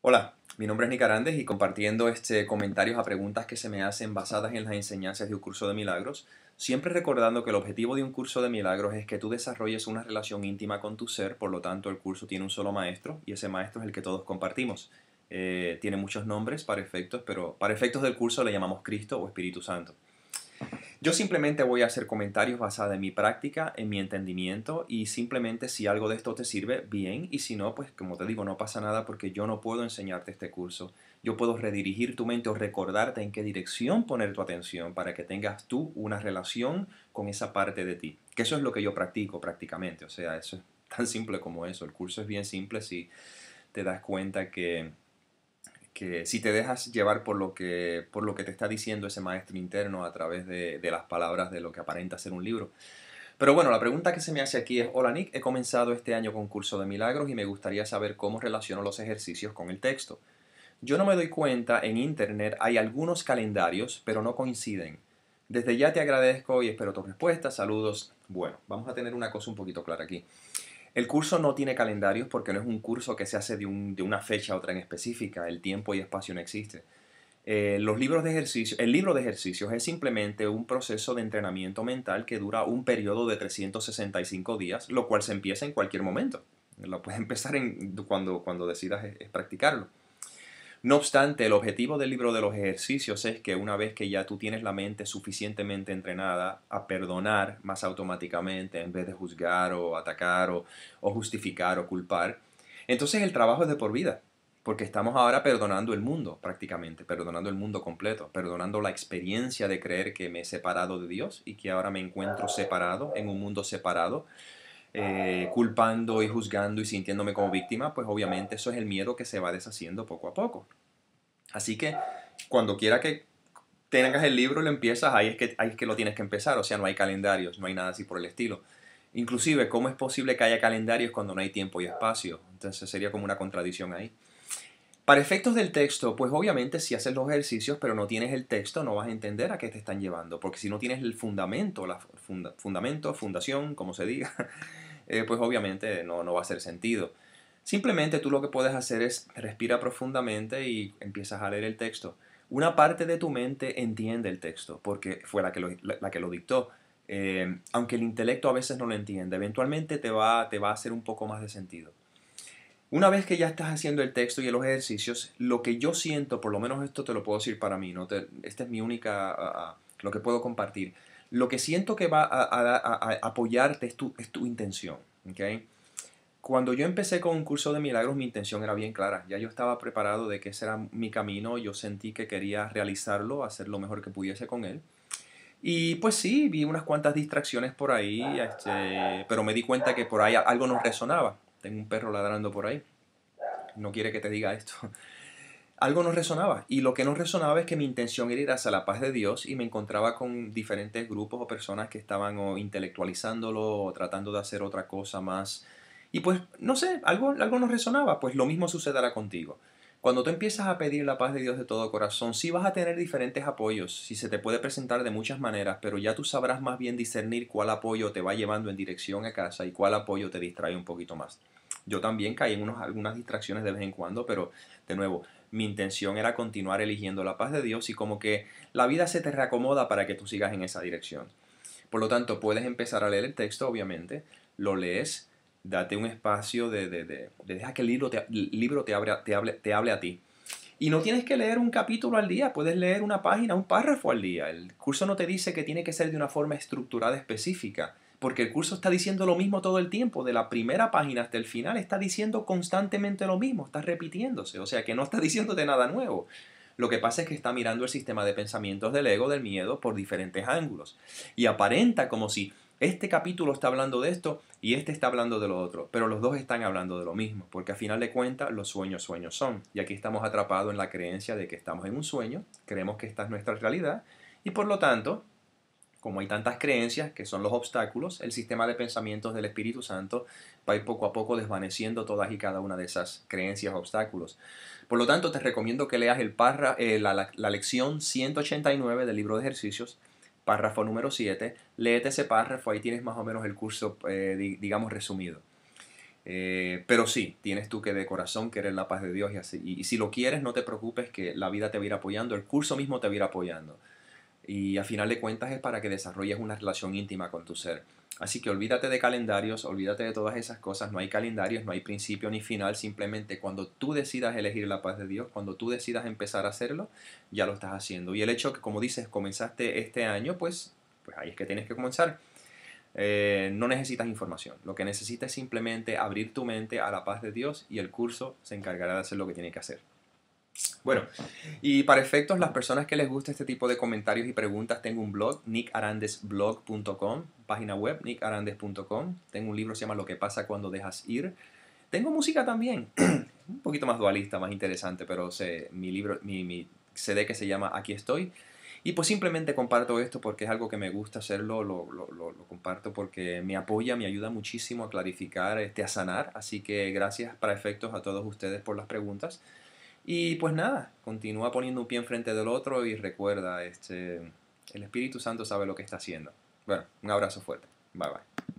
Hola, mi nombre es Nicarandes y compartiendo este comentarios a preguntas que se me hacen basadas en las enseñanzas de un curso de milagros, siempre recordando que el objetivo de un curso de milagros es que tú desarrolles una relación íntima con tu ser, por lo tanto el curso tiene un solo maestro y ese maestro es el que todos compartimos. Eh, tiene muchos nombres para efectos, pero para efectos del curso le llamamos Cristo o Espíritu Santo. Yo simplemente voy a hacer comentarios basados en mi práctica, en mi entendimiento y simplemente si algo de esto te sirve, bien, y si no, pues como te digo, no pasa nada porque yo no puedo enseñarte este curso. Yo puedo redirigir tu mente o recordarte en qué dirección poner tu atención para que tengas tú una relación con esa parte de ti. Que eso es lo que yo practico prácticamente, o sea, eso es tan simple como eso. El curso es bien simple si te das cuenta que que si te dejas llevar por lo que, por lo que te está diciendo ese maestro interno a través de, las palabras de lo que aparenta ser un libro. Pero bueno, la pregunta que se me hace aquí es, hola Nick, he comenzado este año con curso de milagros y me gustaría saber cómo relaciono los ejercicios con el texto. Yo no me doy cuenta, en Internet hay algunos calendarios, pero no coinciden. Desde ya te agradezco y espero tus respuestas, Saludos. Bueno, vamos a tener una cosa un poquito clara aquí. El curso no tiene calendarios porque no es un curso que se hace de, una fecha a otra en específica, el tiempo y espacio no existe. Eh, los libros de el libro de ejercicios es simplemente un proceso de entrenamiento mental que dura un periodo de 365 días, lo cual se empieza en cualquier momento. Lo puedes empezar en, cuando, cuando decidas eh, practicarlo. No obstante, el objetivo del libro de los ejercicios es que una vez que ya tú tienes la mente suficientemente entrenada a perdonar más automáticamente en vez de juzgar o atacar o, justificar o culpar, entonces el trabajo es de por vida, porque estamos ahora perdonando el mundo prácticamente, perdonando el mundo completo, perdonando la experiencia de creer que me he separado de Dios y que ahora me encuentro separado en un mundo separado eh, culpando y juzgando y sintiéndome como víctima, pues obviamente eso es el miedo que se va deshaciendo poco a poco. Así que cuando quiera que tengas el libro, lo empiezas, ahí es, que, ahí que lo tienes que empezar, o sea, no hay calendarios, no hay nada así por el estilo. Inclusive, ¿cómo es posible que haya calendarios cuando no hay tiempo y espacio? Entonces sería como una contradicción ahí. Para efectos del texto, pues obviamente si haces los ejercicios pero no tienes el texto, no vas a entender a qué te están llevando, porque si no tienes el fundamento, la fundamento, fundación, como se diga, eh, pues obviamente no, va a hacer sentido. Simplemente tú lo que puedes hacer es respira profundamente y empiezas a leer el texto. Una parte de tu mente entiende el texto porque fue la que lo, dictó. Eh, aunque el intelecto a veces no lo entiende, eventualmente te va, te va a hacer un poco más de sentido. Una vez que ya estás haciendo el texto y los ejercicios, lo que yo siento, por lo menos esto te lo puedo decir para mí, ¿no? Te, esta es mi única, lo que puedo compartir. Lo que siento que va a, apoyarte es tu, es tu intención. ¿okay? Cuando yo empecé con un curso de milagros, mi intención era bien clara. Ya yo estaba preparado de que ese era mi camino. Yo sentí que quería realizarlo, hacer lo mejor que pudiese con él. Y pues sí, vi unas cuantas distracciones por ahí, este, pero me di cuenta que por ahí algo no resonaba. Tengo un perro ladrando por ahí. No quiere que te diga esto algo no resonaba. Y lo que no resonaba es que mi intención era ir hacia la paz de Dios y me encontraba con diferentes grupos o personas que estaban o intelectualizándolo o tratando de hacer otra cosa más. Y pues, no sé, algo, algo no resonaba. Pues lo mismo sucederá contigo. Cuando tú empiezas a pedir la paz de Dios de todo corazón, sí vas a tener diferentes apoyos, si se te puede presentar de muchas maneras, pero ya tú sabrás más bien discernir cuál apoyo te va llevando en dirección a casa y cuál apoyo te distrae un poquito más. Yo también caí en algunas distracciones de vez en cuando, pero de nuevo, mi intención era continuar eligiendo la paz de Dios y como que la vida se te reacomoda para que tú sigas en esa dirección. Por lo tanto, puedes empezar a leer el texto, obviamente, lo lees, date un espacio de, de, deja que el libro, te, libro te, te, hable, te hable a ti. Y no tienes que leer un capítulo al día, puedes leer una página, un párrafo al día. El curso no te dice que tiene que ser de una forma estructurada específica porque el curso está diciendo lo mismo todo el tiempo, de la primera página hasta el final está diciendo constantemente lo mismo, está repitiéndose, o sea que no está diciéndote nada nuevo. Lo que pasa es que está mirando el sistema de pensamientos del ego, del miedo, por diferentes ángulos. Y aparenta como si este capítulo está hablando de esto y este está hablando de lo otro, pero los dos están hablando de lo mismo, porque al final de cuentas los sueños sueños son. Y aquí estamos atrapados en la creencia de que estamos en un sueño, creemos que esta es nuestra realidad, y por lo tanto como hay tantas creencias que son los obstáculos, el sistema de pensamientos del Espíritu Santo va a ir poco a poco desvaneciendo todas y cada una de esas creencias, obstáculos. Por lo tanto, te recomiendo que leas el parra, eh, la, lección 189 del libro de ejercicios, párrafo número 7. Léete ese párrafo, ahí tienes más o menos el curso, eh, digamos, resumido. Eh, pero sí, tienes tú que de corazón querer la paz de Dios y así. Y, si lo quieres, no te preocupes que la vida te va apoyando, el curso mismo te va a ir apoyando y a final de cuentas es para que desarrolles una relación íntima con tu ser. Así que olvídate de calendarios, olvídate de todas esas cosas, no hay calendarios, no hay principio ni final, simplemente cuando tú decidas elegir la paz de Dios, cuando tú decidas empezar a hacerlo, ya lo estás haciendo. Y el hecho que, como dices, comenzaste este año, pues, pues ahí es que tienes que comenzar. Eh, no necesitas información, lo que necesitas es simplemente abrir tu mente a la paz de Dios y el curso se encargará de hacer lo que tiene que hacer. Bueno, y para efectos, las personas que les gusta este tipo de comentarios y preguntas, tengo un blog, nickarandesblog.com, página web, nickarandes.com. Tengo un libro que se llama Lo que pasa cuando dejas ir. Tengo música también, un poquito más dualista, más interesante, pero sé, mi libro, mi, mi CD que se llama Aquí estoy. Y pues simplemente comparto esto porque es algo que me gusta hacerlo, lo, comparto porque me apoya, me ayuda muchísimo a clarificar, este, a sanar. Así que gracias para efectos a todos ustedes por las preguntas. Y pues nada, continúa poniendo un pie enfrente del otro y recuerda, este, el Espíritu Santo sabe lo que está haciendo. Bueno, un abrazo fuerte. Bye bye.